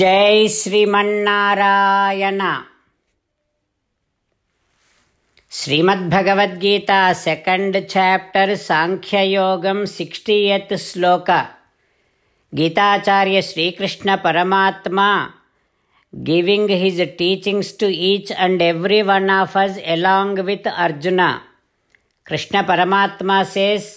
జై Srimannarayana Srimad Bhagavad Gita second chapter సాంఖ్యయోగం sixty eighth shloka Gitacharya Srikrishna Paramatma giving his teachings to each and every one of us along with Arjuna Krishna Paramatma says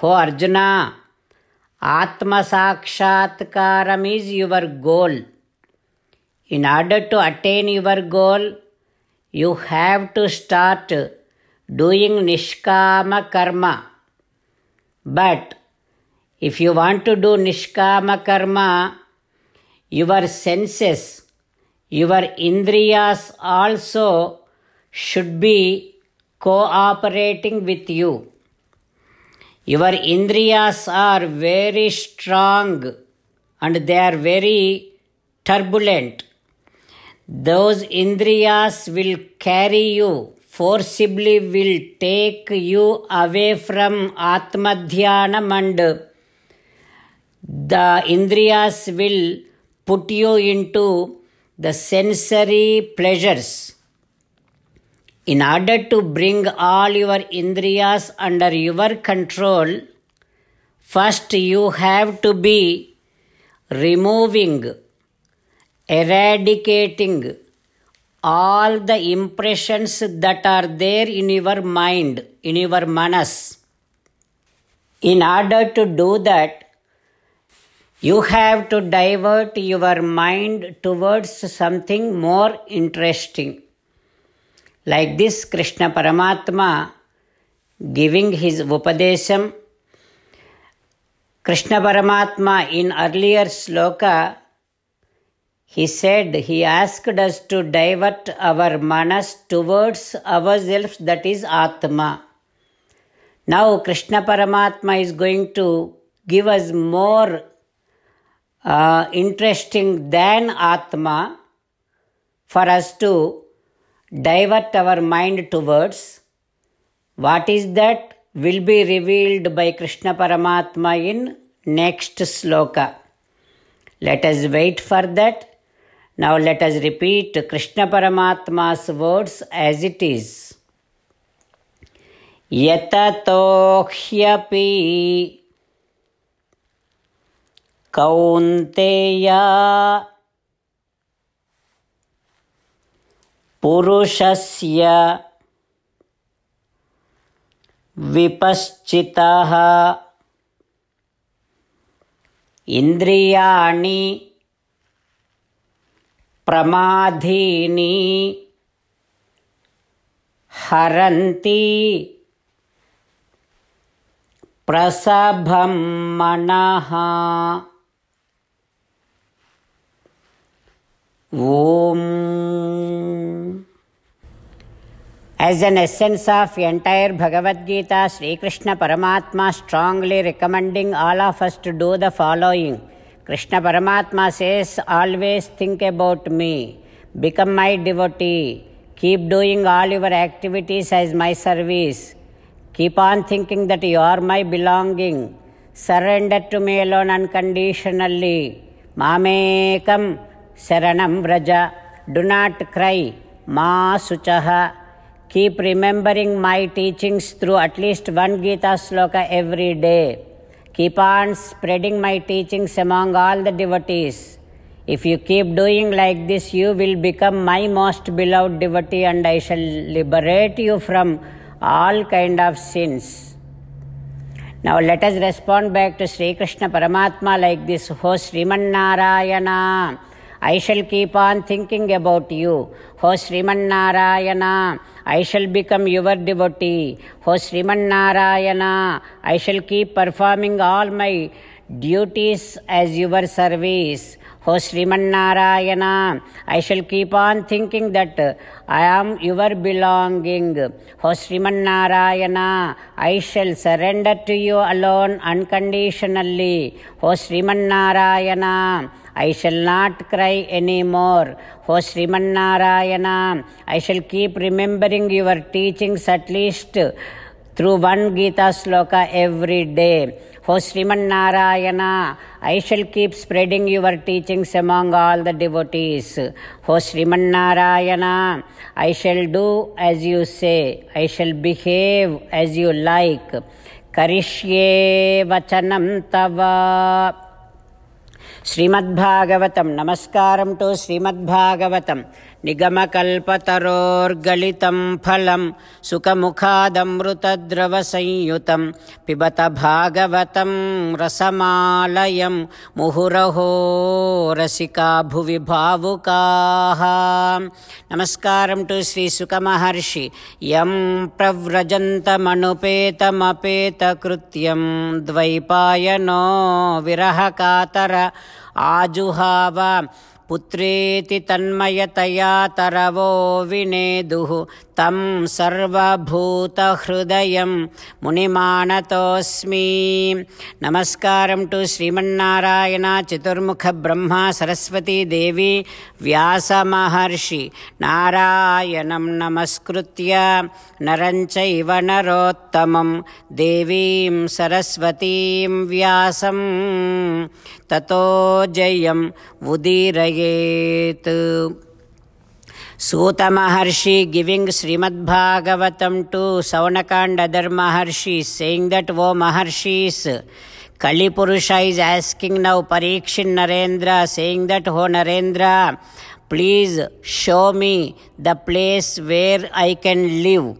హో అర్జునా Atma Sakshatkaram is your goal. In order to attain your goal, you have to start doing Nishkama Karma. But if you want to do Nishkama Karma, your senses, your Indriyas also should be cooperating with you. Your Indriyas are very strong and they are very turbulent. Those Indriyas will carry you, forcibly will take you away from Atmadhyanam and the Indriyas will put you into the sensory pleasures in order to bring all your indriyas under your control, first you have to be removing, eradicating all the impressions that are there in your mind, in your manas. In order to do that, you have to divert your mind towards something more interesting. Like this, Krishna Paramatma giving his upadesham. Krishna Paramatma in earlier sloka, he said he asked us to divert our manas towards ourselves, that is Atma. Now, Krishna Paramatma is going to give us more uh, interesting than Atma for us to divert our mind towards what is that will be revealed by Krishna Paramatma in next sloka. Let us wait for that. Now let us repeat Krishna Paramatma's words as it is. kaunteya पुरुषस्य विपश्चितः इन्द्रियाणि प्रमाधीनि हरन्ति प्रसभं मनः ॐ As an essence of entire Bhagavad Gita, Sri Krishna Paramatma strongly recommending all of us to do the following. Krishna Paramatma says, always think about me, become my devotee, keep doing all your activities as my service, keep on thinking that you are my belonging, surrender to me alone unconditionally, mamekam saranam raja, do not cry, ma suchaha, Keep remembering my teachings through at least one Gita sloka every day. Keep on spreading my teachings among all the devotees. If you keep doing like this, you will become my most beloved devotee and I shall liberate you from all kind of sins. Now let us respond back to Sri Krishna Paramatma like this, Ho Sriman Narayana. I shall keep on thinking about you. Ho Srimannarayana, I shall become your devotee. Ho Srimannarayana, I shall keep performing all my duties as your service. Oh Srimannarayana, I shall keep on thinking that I am your belonging. Oh Srimannarayana, I shall surrender to you alone unconditionally. Oh Srimannarayana, I shall not cry anymore. Oh Srimannarayana, I shall keep remembering your teachings at least through one Gita sloka every day. O Sriman I shall keep spreading your teachings among all the devotees. O Sriman I shall do as you say, I shall behave as you like. Karishye vachanam tava. Namaskaram to to श्रीमद्भागवतं निगमकल्पतरोर्गलितं फलं सुखमुखादमृतद्रवसंयुतं पिबत भागवतं रसमालयं मुहुरहो रसिका भुवि भावुकाः नमस्कारं to श्रीसुखमहर्षि यं प्रव्रजन्तमनुपेतमपेतकृत्यं द्वैपायनो विरहकातर आजुहाव पुत्रेति तन्मयतया तरवो विनेदुः तं सर्वभूतहृदयं मुनिमानतोऽस्मि नमस्कारं टु श्रीमन्नारायण ब्रह्म सरस्वती देवी व्यासमहर्षि नारायणं नमस्कृत्य नरं चैव नरोत्तमं देवीं सरस्वतीं व्यासं ततो जयम् उदीरयेत् Suta Maharshi giving Srimad Bhagavatam to Savanakanda Saunakanda Maharshi saying that, O Maharshis, Kalipurusha is asking now Parikshin Narendra saying that, O Narendra, please show me the place where I can live.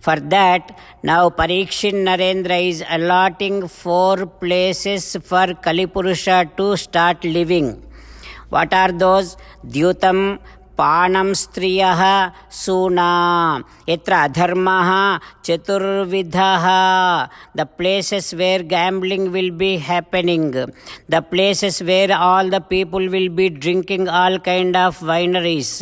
For that, now Parikshin Narendra is allotting four places for Kalipurusha to start living. What are those? Dyutam, पाणं स्त्रियः सूना यत्र अधर्मः चतुर्विधः the places where gambling will be happening the places where all the people will be drinking all kind of wineries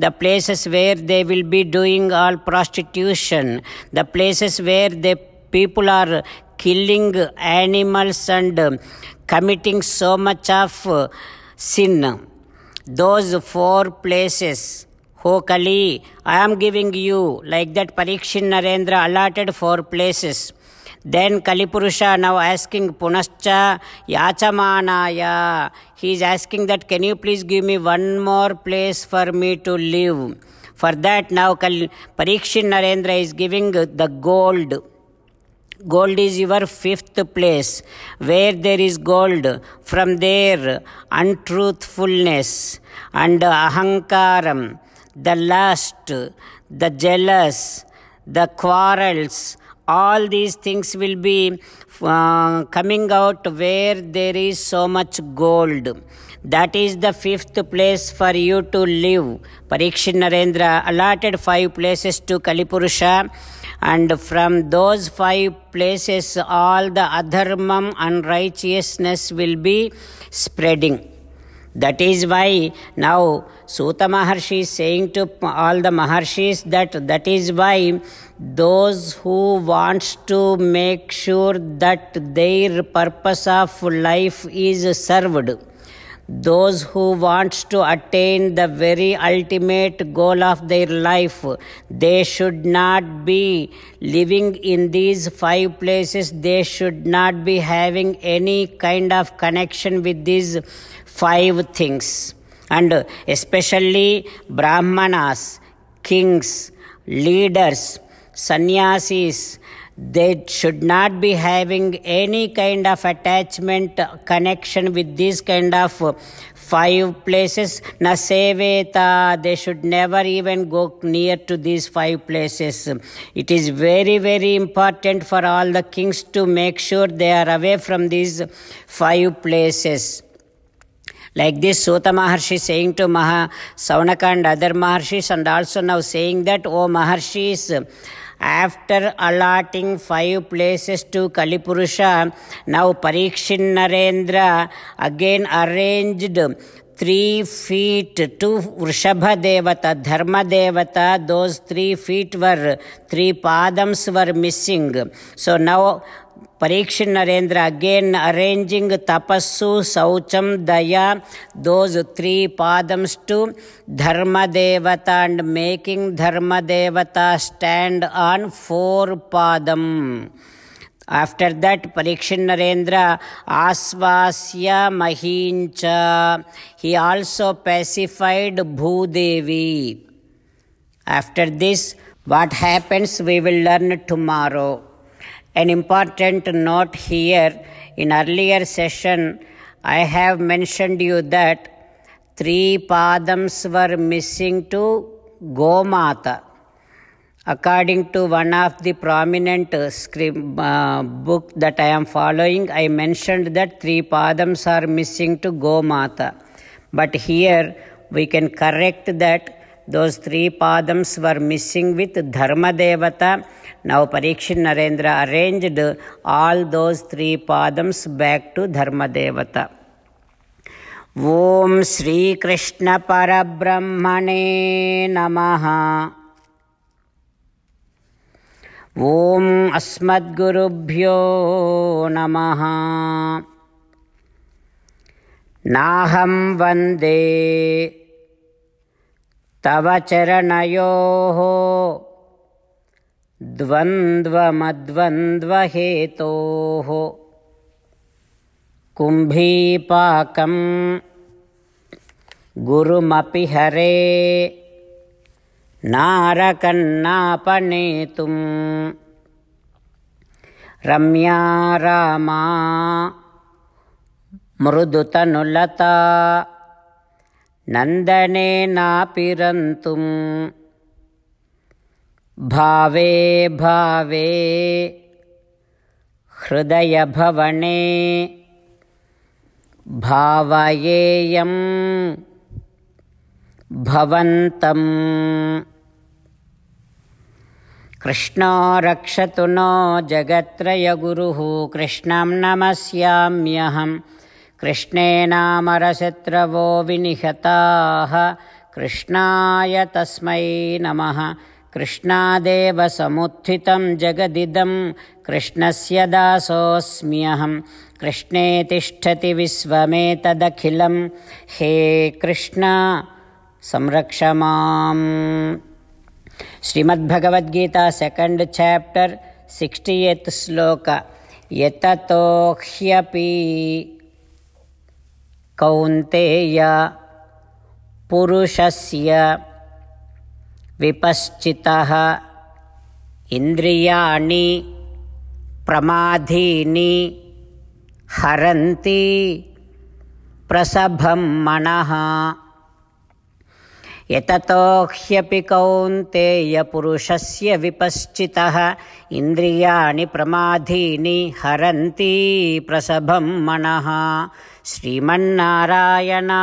the places where they will be doing all prostitution the places where they people are killing animals and committing so much of sin those four places. Hokali, Kali, I am giving you, like that Parikshin Narendra allotted four places. Then Kalipurusha now asking Punascha Yachamanaya. He is asking that, can you please give me one more place for me to live? For that now Kal- Parikshin Narendra is giving the gold gold is your fifth place where there is gold from there untruthfulness and ahankaram the lust the jealous the quarrels all these things will be uh, coming out where there is so much gold that is the fifth place for you to live Parikshin narendra allotted five places to kalipurusha and from those five places, all the adharmam, unrighteousness will be spreading. That is why now Suta Maharshi is saying to all the Maharshis that that is why those who wants to make sure that their purpose of life is served those who wants to attain the very ultimate goal of their life they should not be living in these five places they should not be having any kind of connection with these five things and especially brahmanas kings leaders sannyasis they should not be having any kind of attachment connection with these kind of five places na seveta they should never even go near to these five places it is very very important for all the kings to make sure they are away from these five places like this, Sota Maharshi saying to Maha and other Maharshis, and also now saying that, oh, Maharshis, after allotting five places to Kalipurusha, now Parikshin Narendra again arranged three feet to Vrishabha Devata, Dharma Devata, those three feet were, three padams were missing. So now Parikshit Narendra again arranging tapasu saucham, daya, those three padams to Dharma Devata and making Dharma Devata stand on four padam. After that, Parikshit Narendra asvasya mahincha. He also pacified Bhudevi. After this, what happens we will learn tomorrow an important note here. In earlier session, I have mentioned you that three padams were missing to Gomata. According to one of the prominent script, uh, book that I am following, I mentioned that three padams are missing to Gomata. But here we can correct that those three padams were missing with Dharma Devata Now Parikshit Narendra arranged all those three padams back to Dharmadevata. ॐ श्रीकृष्णपरब्रह्मणे नमः ॐ अस्मद्गुरुभ्यो नमः नाहं वन्दे तव चरणयोः द्वन्द्वमद्वन्द्वहेतोः कुम्भीपाकं गुरुमपि हरे नारकन्नापनेतुम् रम्या रामा मृदुतनुलता नन्दनेनापिरन्तुम् भावे भावे हृदय भवने भावयेयम् भवन्तम् कृष्णो रक्षतु नो जगत्त्रय गुरुः कृष्णं नमस्याम्यहं कृष्णेनामरशत्रवो विनिहताः कृष्णाय तस्मै नमः कृष्णादेव समुत्थितं जगदिदं कृष्णस्य दासोऽस्म्यहं कृष्णे तिष्ठति विश्वमेतदखिलं हे कृष्ण संरक्ष माम् श्रीमद्भगवद्गीता सेकेण्ड् चाप्टर् सिक्स्टिएत् श्लोक यततो ह्यपी कौन्तेय पुरुषस्य विपश्चितः इन्द्रियाणि प्रमाधीनि हरन्ति प्रसभं मनः यततो ह्यपि कौन्तेयपुरुषस्य विपश्चितः इन्द्रियाणि प्रमाधीनि हरन्ति प्रसभं मनः श्रीमन्नारायणा